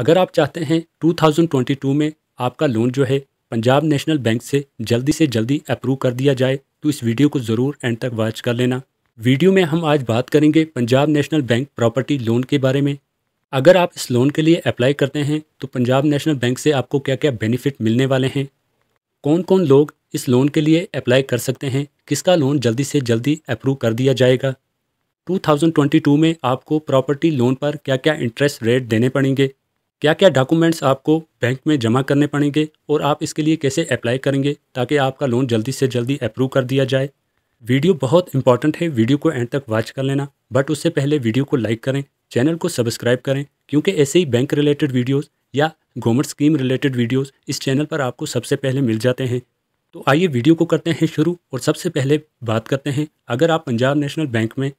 अगर आप चाहते हैं 2022 में आपका लोन जो है पंजाब नेशनल बैंक से जल्दी से जल्दी अप्रूव कर दिया जाए तो इस वीडियो को ज़रूर एंड तक वॉच कर लेना वीडियो में हम आज बात करेंगे Punjab National Bank property loan के बारे में अगर आप इस लोन के लिए अप्लाई करते हैं तो पंजाब नेशनल बैंक से आपको क्या क्या बेनिफिट मिलने वाले हैं कौन कौन लोग इस लोन के लिए अप्लाई कर सकते हैं किसका लोन जल्दी से जल्दी अप्रूव कर दिया जाएगा 2022 में आपको प्रॉपर्टी लोन पर क्या क्या इंटरेस्ट रेट देने पड़ेंगे क्या क्या डॉक्यूमेंट्स आपको बैंक में जमा करने पड़ेंगे और आप इसके लिए कैसे अप्लाई करेंगे ताकि आपका लोन जल्दी से जल्दी अप्रूव कर दिया जाए वीडियो बहुत इंपॉर्टेंट है वीडियो को एंड तक वॉच कर लेना बट उससे पहले वीडियो को लाइक करें चैनल को सब्सक्राइब करें क्योंकि ऐसे ही बैंक रिलेटेड वीडियोज़ या गवर्नमेंट स्कीम रिलेटेड वीडियोज़ इस चैनल पर आपको सबसे पहले मिल जाते हैं तो आइए वीडियो को करते हैं शुरू और सबसे पहले बात करते हैं अगर आप पंजाब नेशनल बैंक में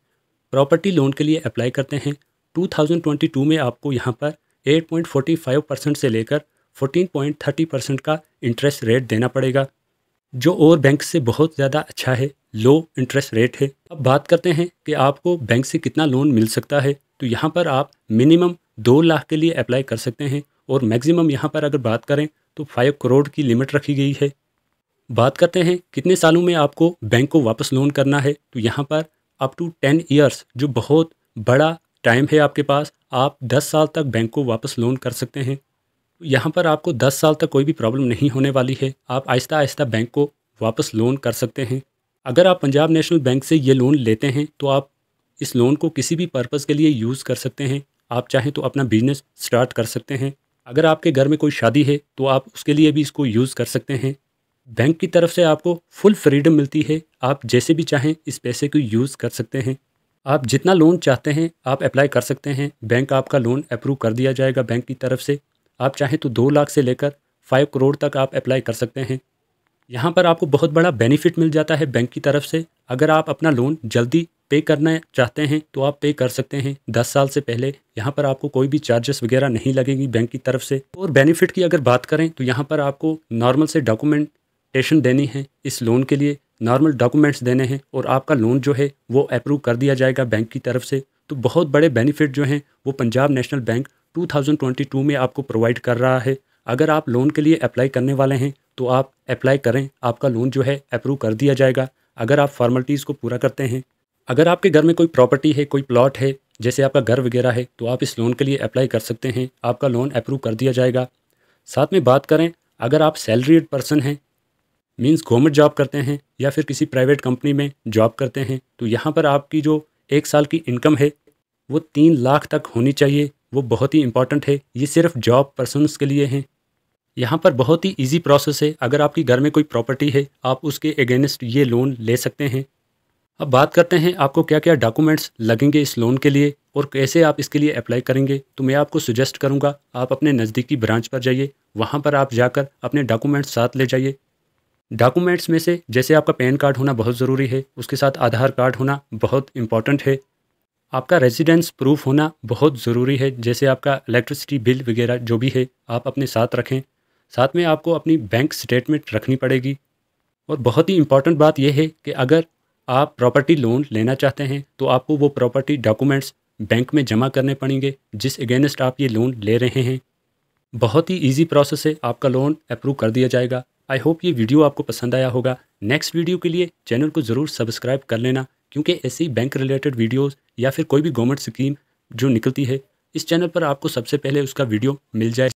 प्रॉपर्टी लोन के लिए अप्लाई करते हैं 2022 में आपको यहाँ पर 8.45 परसेंट से लेकर 14.30 परसेंट का इंटरेस्ट रेट देना पड़ेगा जो और बैंक से बहुत ज़्यादा अच्छा है लो इंटरेस्ट रेट है अब बात करते हैं कि आपको बैंक से कितना लोन मिल सकता है तो यहाँ पर आप मिनिमम दो लाख के लिए अप्लाई कर सकते हैं और मैक्सिमम यहाँ पर अगर बात करें तो फाइव करोड़ की लिमिट रखी गई है बात करते हैं कितने सालों में आपको बैंक को वापस लोन करना है तो यहाँ पर अप टू टेन ईयर्स जो बहुत बड़ा टाइम है आपके पास आप दस साल तक बैंक को वापस लोन कर सकते हैं यहाँ पर आपको दस साल तक कोई भी प्रॉब्लम नहीं होने वाली है आप आहिस्ता आहिस्ता बैंक को वापस लोन कर सकते हैं अगर आप पंजाब नेशनल बैंक से ये लोन लेते हैं तो आप इस लोन को किसी भी पर्पज़ के लिए यूज़ कर सकते हैं आप चाहें तो अपना बिजनेस स्टार्ट कर सकते हैं अगर आपके घर में कोई शादी है तो आप उसके लिए भी इसको यूज़ कर सकते हैं बैंक की तरफ से आपको फुल फ्रीडम मिलती है आप जैसे भी चाहें इस पैसे को यूज़ कर सकते हैं आप जितना लोन चाहते हैं आप अप्लाई कर सकते हैं बैंक आपका लोन अप्रूव कर दिया जाएगा बैंक की तरफ से आप चाहें तो दो लाख से लेकर फाइव करोड़ तक आप अप्लाई कर सकते हैं यहाँ पर आपको बहुत बड़ा बेनिफिट मिल जाता है बैंक की तरफ से अगर आप अपना लोन जल्दी पे करना चाहते हैं तो आप पे कर सकते हैं दस साल से पहले यहाँ पर आपको कोई भी चार्जेस वगैरह नहीं लगेगी बैंक की तरफ से और बेनिफिट की अगर बात करें तो यहाँ पर आपको नॉर्मल से डॉक्यूमेंटेशन देनी है इस लोन के लिए नॉर्मल डॉक्यूमेंट्स देने हैं और आपका लोन जो है वो अप्रूव कर दिया जाएगा बैंक की तरफ से तो बहुत बड़े बेनिफिट जो हैं वो पंजाब नेशनल बैंक 2022 में आपको प्रोवाइड कर रहा है अगर आप लोन के लिए अप्लाई करने वाले हैं तो आप अप्लाई करें आपका लोन जो है अप्रूव कर दिया जाएगा अगर आप फॉर्मेलिटीज़ को पूरा करते हैं अगर आपके घर में कोई प्रॉपर्टी है कोई प्लॉट है जैसे आपका घर वगैरह है तो आप इस लोन के लिए अप्लाई कर सकते हैं आपका लोन अप्रूव कर दिया जाएगा साथ में बात करें अगर आप सैलरीड पर्सन हैं मीन्स गवर्नमेंट जॉब करते हैं या फिर किसी प्राइवेट कंपनी में जॉब करते हैं तो यहाँ पर आपकी जो एक साल की इनकम है वो तीन लाख तक होनी चाहिए वो बहुत ही इंपॉर्टेंट है ये सिर्फ जॉब पर्सनस के लिए हैं यहाँ पर बहुत ही इजी प्रोसेस है अगर आपकी घर में कोई प्रॉपर्टी है आप उसके अगेंस्ट ये लोन ले सकते हैं अब बात करते हैं आपको क्या क्या डॉक्यूमेंट्स लगेंगे इस लोन के लिए और कैसे आप इसके लिए अप्लाई करेंगे तो मैं आपको सुजेस्ट करूँगा आप अपने नज़दीकी ब्रांच पर जाइए वहाँ पर आप जाकर अपने डॉक्यूमेंट्स साथ ले जाइए डॉक्यूमेंट्स में से जैसे आपका पैन कार्ड होना बहुत ज़रूरी है उसके साथ आधार कार्ड होना बहुत इम्पॉर्टेंट है आपका रेजिडेंस प्रूफ होना बहुत ज़रूरी है जैसे आपका इलेक्ट्रिसिटी बिल वगैरह जो भी है आप अपने साथ रखें साथ में आपको अपनी बैंक स्टेटमेंट रखनी पड़ेगी और बहुत ही इम्पॉर्टेंट बात यह है कि अगर आप प्रॉपर्टी लोन लेना चाहते हैं तो आपको वो प्रॉपर्टी डॉक्यूमेंट्स बैंक में जमा करने पड़ेंगे जिस अगेंस्ट आप ये लोन ले रहे हैं बहुत ही ईजी प्रोसेस है आपका लोन अप्रूव कर दिया जाएगा आई होप ये वीडियो आपको पसंद आया होगा नेक्स्ट वीडियो के लिए चैनल को ज़रूर सब्सक्राइब कर लेना क्योंकि ऐसी बैंक रिलेटेड वीडियोस या फिर कोई भी गवर्नमेंट स्कीम जो निकलती है इस चैनल पर आपको सबसे पहले उसका वीडियो मिल जाए